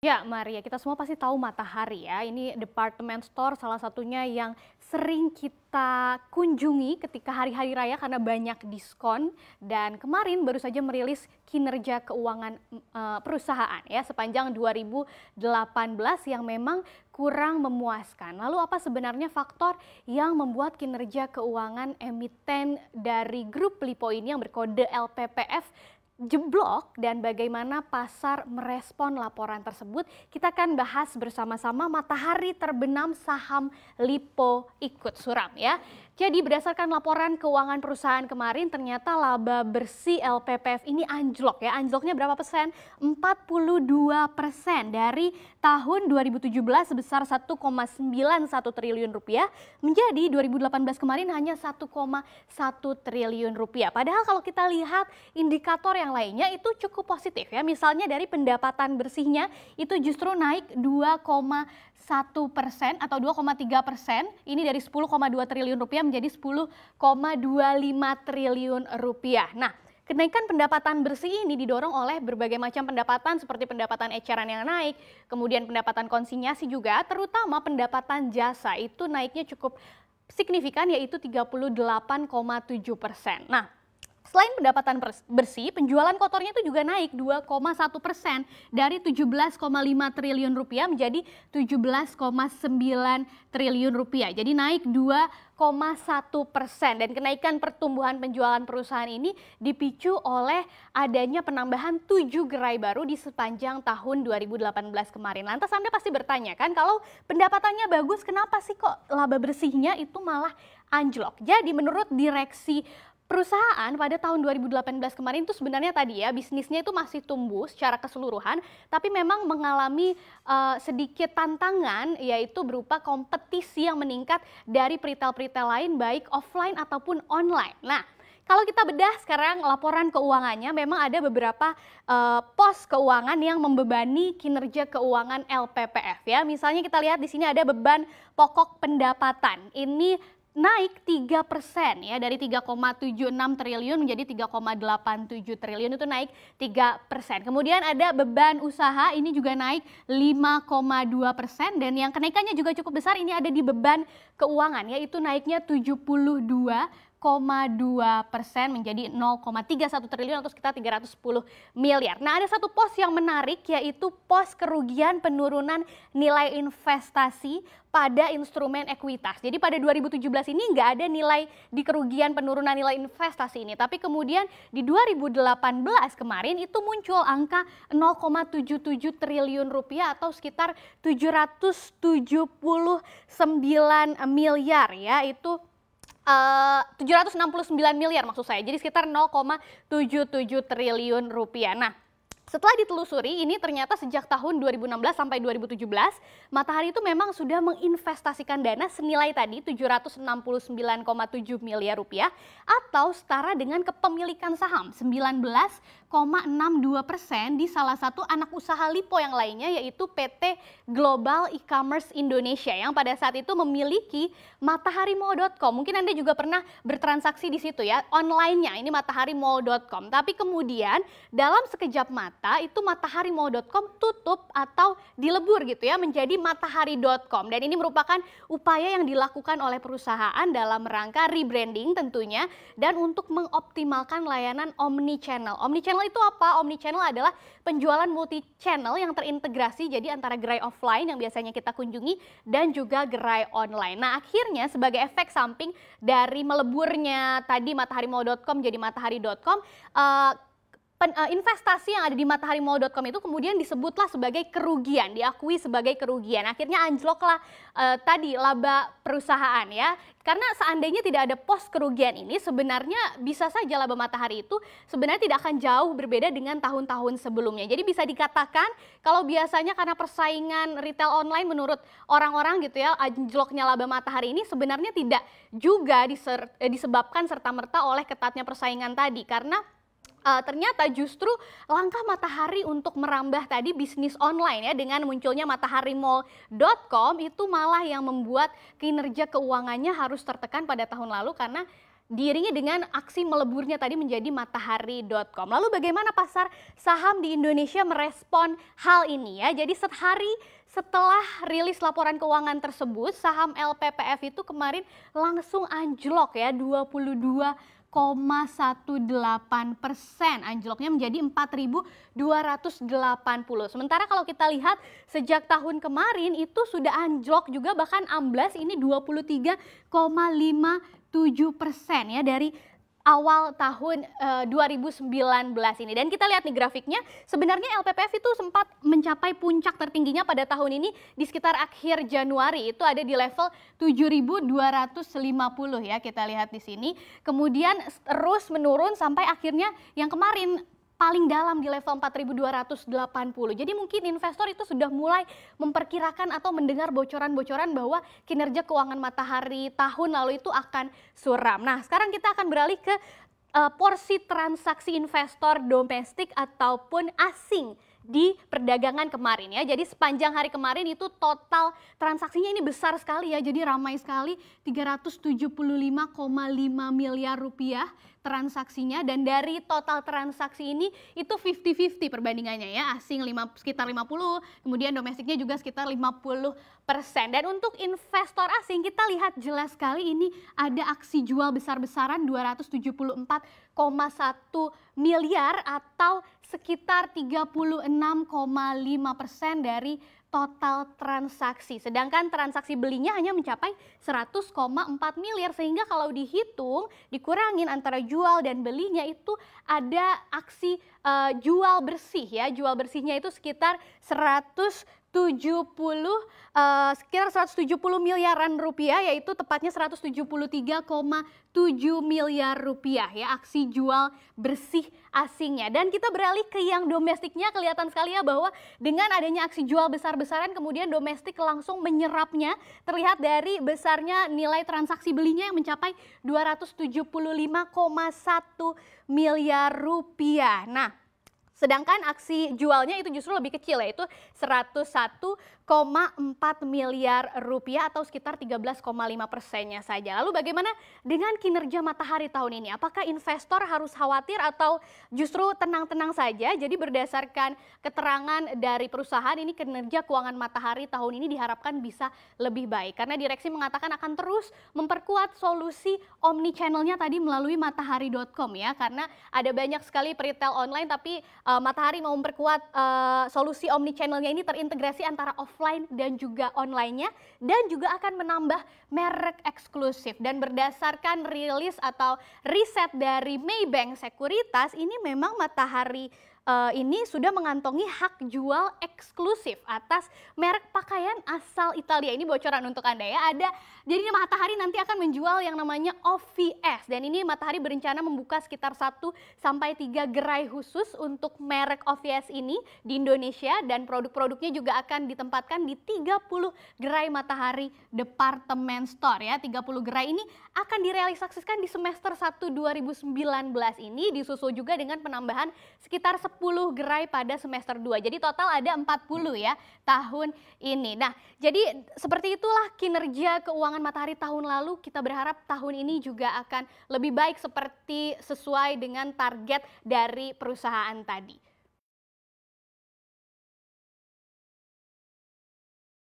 Ya, Maria, kita semua pasti tahu Matahari ya. Ini department store salah satunya yang sering kita kunjungi ketika hari-hari raya karena banyak diskon dan kemarin baru saja merilis kinerja keuangan e, perusahaan ya sepanjang 2018 yang memang kurang memuaskan. Lalu apa sebenarnya faktor yang membuat kinerja keuangan emiten dari grup Lipo ini yang berkode LPPF jeblok dan bagaimana pasar merespon laporan tersebut, kita akan bahas bersama-sama matahari terbenam saham Lipo ikut suram ya. Jadi berdasarkan laporan keuangan perusahaan kemarin ternyata laba bersih LPPF ini anjlok ya. Anjloknya berapa persen? 42 persen dari tahun 2017 sebesar 1,91 triliun rupiah menjadi 2018 kemarin hanya 1,1 triliun rupiah. Padahal kalau kita lihat indikator yang yang lainnya itu cukup positif ya. Misalnya dari pendapatan bersihnya itu justru naik 2,1 persen atau 2,3 persen. Ini dari 10,2 triliun rupiah menjadi 10,25 triliun rupiah. Nah, Kenaikan pendapatan bersih ini didorong oleh berbagai macam pendapatan seperti pendapatan eceran yang naik, kemudian pendapatan konsinyasi juga, terutama pendapatan jasa itu naiknya cukup signifikan yaitu 38,7 persen. Nah, Selain pendapatan bersih, penjualan kotornya itu juga naik 2,1 persen dari 17,5 triliun rupiah menjadi 17,9 triliun rupiah. Jadi naik 2,1 persen dan kenaikan pertumbuhan penjualan perusahaan ini dipicu oleh adanya penambahan 7 gerai baru di sepanjang tahun 2018 kemarin. Lantas Anda pasti bertanya kan kalau pendapatannya bagus kenapa sih kok laba bersihnya itu malah anjlok. Jadi menurut Direksi perusahaan pada tahun 2018 kemarin itu sebenarnya tadi ya bisnisnya itu masih tumbuh secara keseluruhan tapi memang mengalami uh, sedikit tantangan yaitu berupa kompetisi yang meningkat dari peritel-peritel lain baik offline ataupun online. Nah, kalau kita bedah sekarang laporan keuangannya memang ada beberapa uh, pos keuangan yang membebani kinerja keuangan LPPF ya. Misalnya kita lihat di sini ada beban pokok pendapatan. Ini naik 3 persen ya dari 3,76 triliun menjadi 3,87 triliun itu naik 3 persen. Kemudian ada beban usaha ini juga naik 5,2 persen dan yang kenaikannya juga cukup besar ini ada di beban keuangan yaitu naiknya 72 persen menjadi 0,31 triliun atau sekitar 310 miliar. Nah ada satu pos yang menarik yaitu pos kerugian penurunan nilai investasi pada instrumen ekuitas. Jadi pada 2017 ini nggak ada nilai di kerugian penurunan nilai investasi ini. Tapi kemudian di 2018 kemarin itu muncul angka 0,77 triliun rupiah atau sekitar 779 miliar ya itu Eh, puluh 769 miliar maksud saya, jadi sekitar 0,77 triliun rupiah. Nah, setelah ditelusuri, ini ternyata sejak tahun 2016 sampai 2017, Matahari itu memang sudah menginvestasikan dana senilai tadi 769,7 miliar rupiah atau setara dengan kepemilikan saham belas persen di salah satu anak usaha Lipo yang lainnya yaitu PT Global E-commerce Indonesia yang pada saat itu memiliki mataharimall.com. Mungkin Anda juga pernah bertransaksi di situ ya, online-nya ini mataharimall.com. Tapi kemudian dalam sekejap mata itu mataharimall.com tutup atau dilebur gitu ya menjadi matahari.com dan ini merupakan upaya yang dilakukan oleh perusahaan dalam rangka rebranding tentunya dan untuk mengoptimalkan layanan omni channel. Omni channel Omnichannel itu apa? Omnichannel adalah penjualan multi-channel yang terintegrasi jadi antara gerai offline yang biasanya kita kunjungi dan juga gerai online. Nah akhirnya sebagai efek samping dari meleburnya tadi matahari jadi matahari.com, pen, uh, investasi yang ada di mataharimall.com itu kemudian disebutlah sebagai kerugian, diakui sebagai kerugian. Akhirnya anjloklah uh, tadi laba perusahaan ya. Karena seandainya tidak ada pos kerugian ini sebenarnya bisa saja laba matahari itu sebenarnya tidak akan jauh berbeda dengan tahun-tahun sebelumnya. Jadi bisa dikatakan kalau biasanya karena persaingan retail online menurut orang-orang gitu ya anjloknya laba matahari ini sebenarnya tidak juga diser, eh, disebabkan serta-merta oleh ketatnya persaingan tadi karena uh, ternyata justru langkah Matahari untuk merambah tadi bisnis online ya dengan munculnya mataharimall.com itu malah yang membuat kinerja keuangannya harus tertekan pada tahun lalu karena diiringi dengan aksi meleburnya tadi menjadi matahari.com. Lalu bagaimana pasar saham di Indonesia merespon hal ini ya? Jadi sehari setelah rilis laporan keuangan tersebut, saham LPPF itu kemarin langsung anjlok ya 22 4,18 persen. Anjloknya menjadi 4.280. Sementara kalau kita lihat sejak tahun kemarin itu sudah anjlok juga bahkan amblas ini 23,57 persen ya dari awal tahun e, eh, 2019 ini. Dan kita lihat nih grafiknya, sebenarnya LPPF itu sempat mencapai puncak tertingginya pada tahun ini di sekitar akhir Januari itu ada di level 7.250 ya kita lihat di sini. Kemudian terus menurun sampai akhirnya yang kemarin paling dalam di level 4280. Jadi mungkin investor itu sudah mulai memperkirakan atau mendengar bocoran-bocoran bahwa kinerja keuangan Matahari tahun lalu itu akan suram. Nah, sekarang kita akan beralih ke eh, porsi transaksi investor domestik ataupun asing di perdagangan kemarin ya. Jadi sepanjang hari kemarin itu total transaksinya ini besar sekali ya. Jadi ramai sekali 375,5 miliar rupiah transaksinya dan dari total transaksi ini itu 50-50 perbandingannya ya asing lima, sekitar 50 kemudian domestiknya juga sekitar 50 persen dan untuk investor asing kita lihat jelas sekali ini ada aksi jual besar-besaran 274,1 miliar atau sekitar 36,5 persen dari total transaksi. Sedangkan transaksi belinya hanya mencapai 100,4 miliar sehingga kalau dihitung dikurangin antara jual dan belinya itu ada aksi uh, jual bersih ya. Jual bersihnya itu sekitar 100 70 uh, eh, sekitar 170 miliaran rupiah yaitu tepatnya 173,7 miliar rupiah ya aksi jual bersih asingnya dan kita beralih ke yang domestiknya kelihatan sekali ya bahwa dengan adanya aksi jual besar-besaran kemudian domestik langsung menyerapnya terlihat dari besarnya nilai transaksi belinya yang mencapai 275,1 miliar rupiah. Nah, Sedangkan aksi jualnya itu justru lebih kecil yaitu 101 4,4 miliar rupiah atau sekitar 13,5 persennya saja. Lalu bagaimana dengan kinerja matahari tahun ini? Apakah investor harus khawatir atau justru tenang-tenang saja? Jadi berdasarkan keterangan dari perusahaan ini kinerja keuangan matahari tahun ini diharapkan bisa lebih baik. Karena direksi mengatakan akan terus memperkuat solusi omni channelnya tadi melalui matahari.com ya. Karena ada banyak sekali retail online tapi uh, matahari mau memperkuat uh, solusi omni channelnya ini terintegrasi antara off offline dan juga onlinenya dan juga akan menambah merek eksklusif dan berdasarkan rilis atau riset dari Maybank Sekuritas ini memang Matahari uh, ini sudah mengantongi hak jual eksklusif atas merek pakaian asal Italia. Ini bocoran untuk Anda ya. Ada jadi Matahari nanti akan menjual yang namanya OVS dan ini Matahari berencana membuka sekitar 1 sampai 3 gerai khusus untuk merek OVS ini di Indonesia dan produk-produknya juga akan ditempatkan di 30 gerai Matahari Department Store ya. 30 gerai ini akan direalisasikan di semester 1 2019 ini disusul juga dengan penambahan sekitar 10 gerai pada semester 2. Jadi total ada 40 ya tahun ini. Nah, jadi seperti itulah kinerja keuangan Matahari tahun lalu. Kita berharap tahun ini juga akan lebih baik seperti sesuai dengan target dari perusahaan tadi.